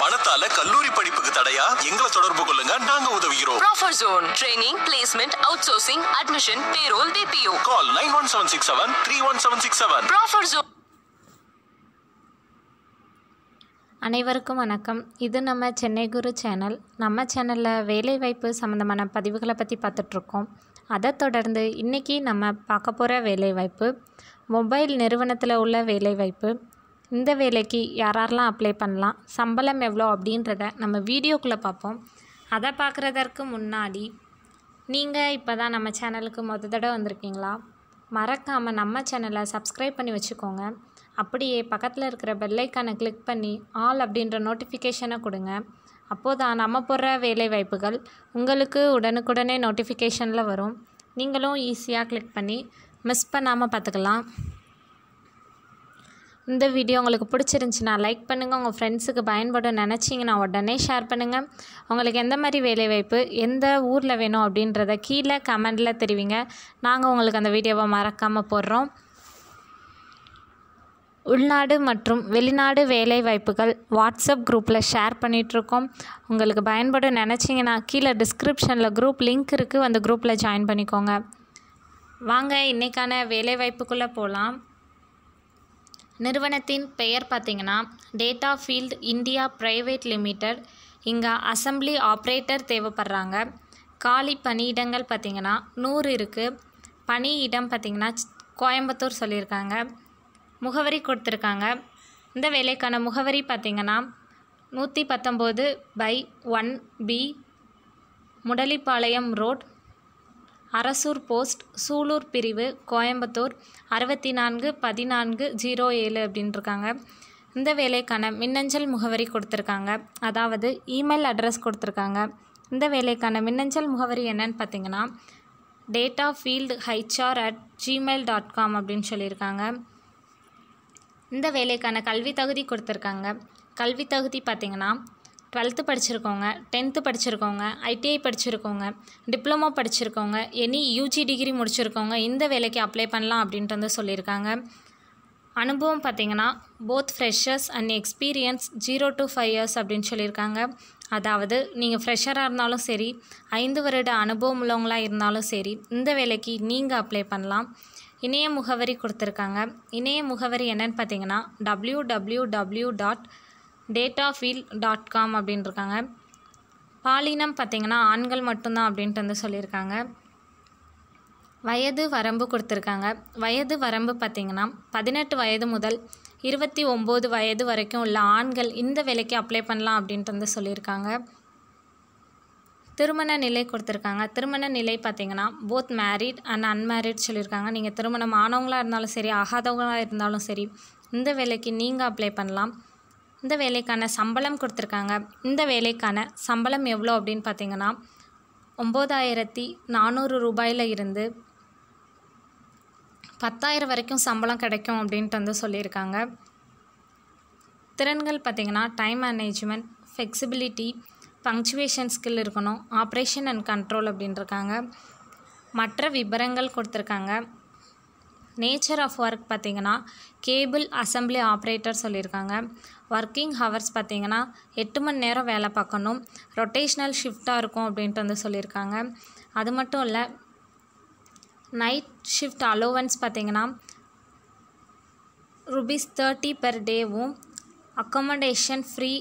பணத்தால கல்லூரி படிப்புக்கு தடையா எங்களை தொடர்பு கொள்ளுங்க நாங்க உதவுகிறோம் Proffer Zone training placement outsourcing admission payroll BPO call nine one seven six seven three one seven six seven Proffer Zone அனைவருக்கும் வணக்கம் இது நம்ம சென்னை குரு சேனல் நம்ம சேனலில் வேலைவாய்ப்பு சம்மந்தமான பதிவுகளை பற்றி பார்த்துட்ருக்கோம் அதை தொடர்ந்து இன்றைக்கி நம்ம பார்க்க போகிற வேலைவாய்ப்பு மொபைல் நிறுவனத்தில் உள்ள வேலைவாய்ப்பு இந்த வேலைக்கு யாரெல்லாம் அப்ளை பண்ணலாம் சம்பளம் எவ்வளோ அப்படின்றத நம்ம வீடியோக்குள்ளே பார்ப்போம் அதை பார்க்குறதற்கு முன்னாடி நீங்கள் இப்போ தான் நம்ம சேனலுக்கு மொத தடவை வந்திருக்கீங்களா மறக்காமல் நம்ம சேனலை சப்ஸ்கிரைப் பண்ணி வச்சுக்கோங்க அப்படியே பக்கத்தில் இருக்கிற பெல்லைக்கானை கிளிக் பண்ணி ஆல் அப்படின்ற நோட்டிஃபிகேஷனை கொடுங்க அப்போது தான் நம்ம போடுற வேலை வாய்ப்புகள் உங்களுக்கு உடனுக்குடனே நோட்டிஃபிகேஷனில் வரும் நீங்களும் ஈஸியாக கிளிக் பண்ணி மிஸ் பண்ணாமல் பார்த்துக்கலாம் இந்த வீடியோ உங்களுக்கு பிடிச்சிருந்துச்சின்னா லைக் பண்ணுங்கள் உங்கள் ஃப்ரெண்ட்ஸுக்கு பயன்படும் நினச்சிங்கன்னா உடனே ஷேர் பண்ணுங்கள் உங்களுக்கு எந்த மாதிரி வேலைவாய்ப்பு எந்த ஊரில் வேணும் அப்படின்றத கீழே கமெண்டில் தெரிவிங்க நாங்கள் உங்களுக்கு அந்த வீடியோவை மறக்காமல் போடுறோம் உள்நாடு மற்றும் வெளிநாடு வேலை வாய்ப்புகள் வாட்ஸ்அப் குரூப்பில் ஷேர் பண்ணிகிட்ருக்கோம் உங்களுக்கு பயன்படும் நினச்சிங்கன்னா கீழே டிஸ்கிரிப்ஷனில் குரூப் லிங்க் இருக்குது அந்த குரூப்பில் ஜாயின் பண்ணிக்கோங்க வாங்க இன்றைக்கான வேலை வாய்ப்புக்குள்ளே போகலாம் நிறுவனத்தின் பெயர் பார்த்திங்கன்னா Data Field India private limited இங்கே அசம்பிளி ஆப்ரேட்டர் தேவைப்படுறாங்க காலி பணியிடங்கள் பார்த்திங்கன்னா நூறு இருக்குது பணியிடம் பார்த்திங்கன்னா கோயம்புத்தூர் சொல்லியிருக்காங்க முகவரி கொடுத்துருக்காங்க இந்த வேலைக்கான முகவரி பார்த்திங்கன்னா நூற்றி பத்தொம்போது by one B Mudalipalayam road Arasur post Sulur பிரிவு கோயம்புத்தூர் அறுபத்தி நான்கு பதினான்கு ஜீரோ ஏழு அப்படின்ட்டுருக்காங்க இந்த வேலைக்கான மின்னஞ்சல் முகவரி கொடுத்துருக்காங்க அதாவது இமெயில் அட்ரஸ் கொடுத்துருக்காங்க இந்த வேலைக்கான மின்னஞ்சல் முகவரி என்னன்னு பார்த்தீங்கன்னா Data Field HR at Gmail dot com அப்படின்னு சொல்லியிருக்காங்க இந்த வேலைக்கான கல்வி தகுதி கொடுத்துருக்காங்க கல்வி தகுதி பார்த்திங்கன்னா டுவெல்த்து படிச்சிருக்கோங்க டென்த்து படிச்சிருக்கோங்க ஐடிஐ படிச்சிருக்கோங்க டிப்ளமோ படிச்சிருக்கோங்க எனி யூஜி டிகிரி முடிச்சிருக்கோங்க இந்த வேலைக்கு அப்ளை பண்ணலாம் அப்படின்ட்டு வந்து சொல்லியிருக்காங்க அனுபவம் பார்த்திங்கன்னா both freshers and experience zero to five years அப்படின்னு சொல்லியிருக்காங்க அதாவது நீங்கள் ஃப்ரெஷராக இருந்தாலும் சரி ஐந்து வருட அனுபவம் உள்ளவங்களாக இருந்தாலும் சரி இந்த வேலைக்கு நீங்கள் அப்ளை பண்ணலாம் இணைய முகவரி கொடுத்துருக்காங்க இணைய முகவரி என்னன்னு பார்த்தீங்கன்னா W W W dot data field dot com அப்படின்ட்டுருக்காங்க பாலினம் பார்த்திங்கன்னா ஆண்கள் மட்டும்தான் அப்படின்ட்டு வந்து சொல்லியிருக்காங்க வயது வரம்பு கொடுத்துருக்காங்க வயது வரம்பு பார்த்திங்கன்னா பதினெட்டு வயது முதல் இருபத்தி ஒம்பது வயது வரைக்கும் உள்ள ஆண்கள் இந்த வேலைக்கு அப்ளை பண்ணலாம் அப்படின்ட்டு வந்து சொல்லியிருக்காங்க திருமண நிலை கொடுத்துருக்காங்க திருமண நிலை பார்த்திங்கன்னா போத் மேரிட் அண்ட் அன்மேரிட் சொல்லியிருக்காங்க நீங்கள் திருமணம் ஆனவங்களாக இருந்தாலும் சரி ஆகாதவங்களாக இருந்தாலும் சரி இந்த வேலைக்கு நீங்கள் அப்ளை பண்ணலாம் இந்த வேலைக்கான சம்பளம் கொடுத்துருக்காங்க இந்த வேலைக்கான சம்பளம் எவ்வளோ அப்படின்னு பார்த்தீங்கன்னா ஒம்பதாயிரத்தி நானூறு ரூபாயில் இருந்து பத்தாயிரம் வரைக்கும் சம்பளம் கிடைக்கும் அப்படின்ட்டு வந்து சொல்லியிருக்காங்க திறன்கள் பார்த்திங்கன்னா time management flexibility punctuation skill இருக்கணும் ஆப்ரேஷன் அண்ட் கண்ட்ரோல் அப்படின்ட்டுருக்காங்க மற்ற விபரங்கள் கொடுத்துருக்காங்க நேச்சர் ஆஃப் ஒர்க் பார்த்திங்கன்னா கேபிள் அசம்பிளி ஆப்ரேட்டர் சொல்லியிருக்காங்க ஒர்க்கிங் ஹவர்ஸ் பார்த்திங்கன்னா எட்டு மணி நேரம் வேலை பார்க்கணும் ரொட்டேஷ்னல் ஷிஃப்டாக இருக்கும் அப்படின்ட்டு வந்து சொல்லியிருக்காங்க அது மட்டும் இல்லை நைட் ஷிஃப்ட் அலோவன்ஸ் பார்த்திங்கன்னா ருபீஸ் தேர்ட்டி பெர் டேவும் accommodation free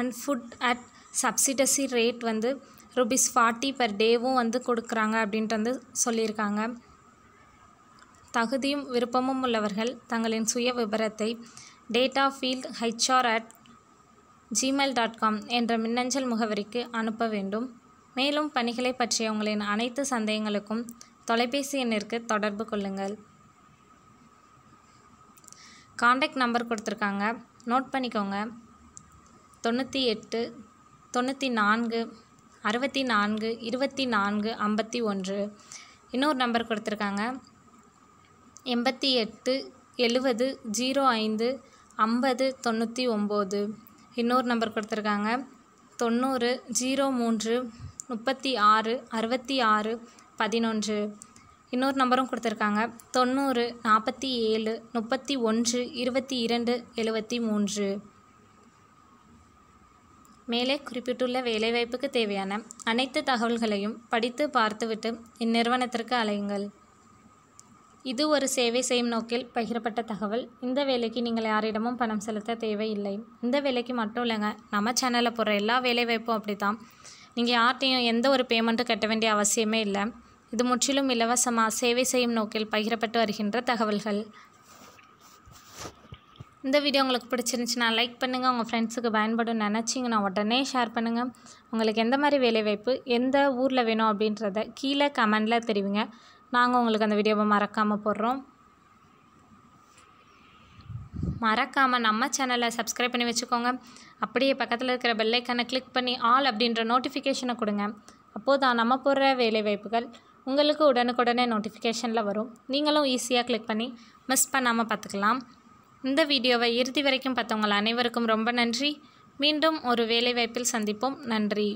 and food at subsidised rate வந்து ருபீஸ் ஃபார்ட்டி பெர் டேவும் வந்து கொடுக்குறாங்க அப்படின்ட்டு வந்து சொல்லியிருக்காங்க தகுதியும் விருப்பமும் உள்ளவர்கள் தங்களின் சுய விபரத்தை Data Field HR at Gmail dot com என்ற மின்னஞ்சல் முகவரிக்கு அனுப்ப வேண்டும் மேலும் பணிகளை பற்றிய உங்களின் அனைத்து சந்தேகங்களுக்கும் தொலைபேசி எண்ணிற்கு தொடர்பு கொள்ளுங்கள் காண்டாக்ட் நம்பர் கொடுத்துருக்காங்க நோட் பண்ணிக்கோங்க தொண்ணூற்றி எட்டு தொண்ணூற்றி நான்கு அறுபத்தி நான்கு இருபத்தி நான்கு ஐம்பத்தி ஒன்று இன்னொரு நம்பர் கொடுத்துருக்காங்க எண்பத்தி எட்டு எழுவது ஜீரோ ஐந்து ஐம்பது தொண்ணூற்றி ஒம்பது இன்னொரு நம்பர் கொடுத்துருக்காங்க தொண்ணூறு ஜீரோ மூன்று முப்பத்தி ஆறு அறுபத்தி ஆறு பதினொன்று இன்னொரு நம்பரும் கொடுத்துருக்காங்க தொண்ணூறு நாற்பத்தி ஏழு முப்பத்தி ஒன்று இருபத்தி இரண்டு எழுபத்தி மூன்று மேலே குறிப்பிட்டுள்ள வேலைவாய்ப்புக்கு தேவையான அனைத்து தகவல்களையும் படித்து பார்த்துவிட்டு இந்நிறுவனத்திற்கு அலையுங்கள் இது ஒரு சேவை செய்யும் நோக்கில் பகிரப்பட்ட தகவல் இந்த வேலைக்கு நீங்கள் யாரிடமும் பணம் செலுத்த தேவையில்லை இந்த வேலைக்கு மட்டும் இல்லைங்க நம்ம சேனலில் போடுற எல்லா வேலை வாய்ப்பும் அப்படி தான் நீங்கள் யார்ட்டையும் எந்த ஒரு பேமெண்ட்டும் கட்ட வேண்டிய அவசியமே இல்லை இது முற்றிலும் இலவசமாக சேவை செய்யும் நோக்கில் பகிரப்பட்டு வருகின்ற தகவல்கள் இந்த வீடியோ உங்களுக்கு பிடிச்சிருந்துச்சுன்னா லைக் பண்ணுங்கள் உங்கள் ஃப்ரெண்ட்ஸுக்கு பயன்படும் நினச்சிங்கன்னா உடனே ஷேர் பண்ணுங்கள் உங்களுக்கு எந்த மாதிரி வேலைவாய்ப்பு எந்த ஊரில் வேணும் அப்படின்றத கீழே கமெண்டில் தெரிவிங்க நாங்கள் உங்களுக்கு அந்த வீடியோவை மறக்காமல் போடுறோம் மறக்காமல் நம்ம சேனலை சப்ஸ்கிரைப் பண்ணி வச்சுக்கோங்க அப்படியே பக்கத்தில் இருக்கிற பெல்லைக்கானை கிளிக் பண்ணி ஆல் அப்படின்ற நோட்டிஃபிகேஷனை கொடுங்க அப்போது தான் நம்ம போடுற வேலைவாய்ப்புகள் உங்களுக்கு உடனுக்குடனே நோட்டிஃபிகேஷனில் வரும் நீங்களும் ஈஸியாக கிளிக் பண்ணி மிஸ் பண்ணாமல் பார்த்துக்கலாம் இந்த வீடியோவை இறுதி வரைக்கும் பார்த்தவங்கள் அனைவருக்கும் ரொம்ப நன்றி மீண்டும் ஒரு வேலைவாய்ப்பில் சந்திப்போம் நன்றி